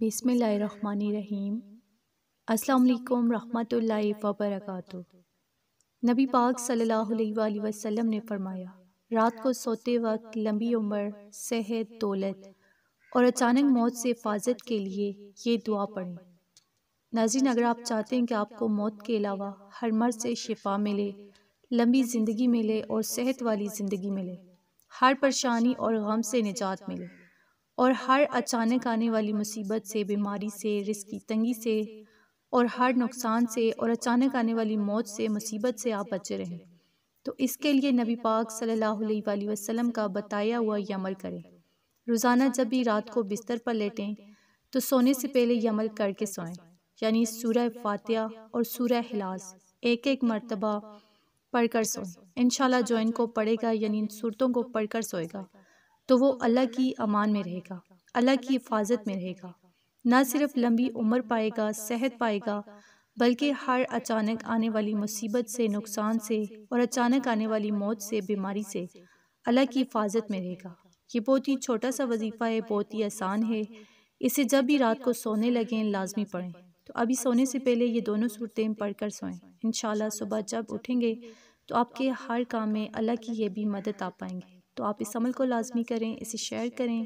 बिसमीम अस्सलाम रहमतुल्लाहि व बरकातहू नबी पाक सल्लल्लाहु अलैहि वसल्लम ने फरमाया रात को सोते वक्त लंबी उम्र सेहत दौलत और अचानक मौत से हिफाजत के लिए ये दुआ पढ़ें नाजिन अगर आप चाहते हैं कि आपको मौत के अलावा हर मर्ज से शिफा मिले लंबी ज़िंदगी मिले और सेहत वाली ज़िंदगी मिले हर परेशानी और गम से निजात मिले और हर अचानक आने वाली मुसीबत से बीमारी से रिस्क की तंगी से और हर नुकसान से और अचानक आने वाली मौत से मुसीबत से आप बचे रहें तो इसके लिए नबी पाक सल्लल्लाहु अलैहि वसल्लम का बताया हुआ यह अमल करें रोज़ाना जब भी रात को बिस्तर पर लेटें तो सोने से पहले यह अमल करके सोएं यानी सूरह फातिहा और सूरह हिलास एक एक मरतबा पढ़कर सोएं इन जो इनको पढ़ेगा यानी इन सूरतों को पढ़कर सोएगा तो वो अल्लाह की अमान में रहेगा अल्लाह की हिफाजत में रहेगा न सिर्फ लंबी उम्र पाएगा सेहत पाएगा बल्कि हर अचानक आने वाली मुसीबत से नुकसान से और अचानक आने वाली मौत से बीमारी से अल्लाह की हिफाजत में रहेगा ये बहुत ही छोटा सा वजीफ़ा है बहुत ही आसान है इसे जब भी रात को सोने लगें लाजमी पढ़ें तो अभी सोने से पहले ये दोनों सूरतें पढ़ कर सोएं इन सुबह जब उठेंगे तो आपके हर काम में अल्लाह की ये भी मदद आ पाएंगे तो आप इस अमल को लाजमी करें इसे शेयर करें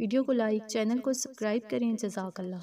वीडियो को लाइक चैनल को सब्सक्राइब करें जजाकल्ला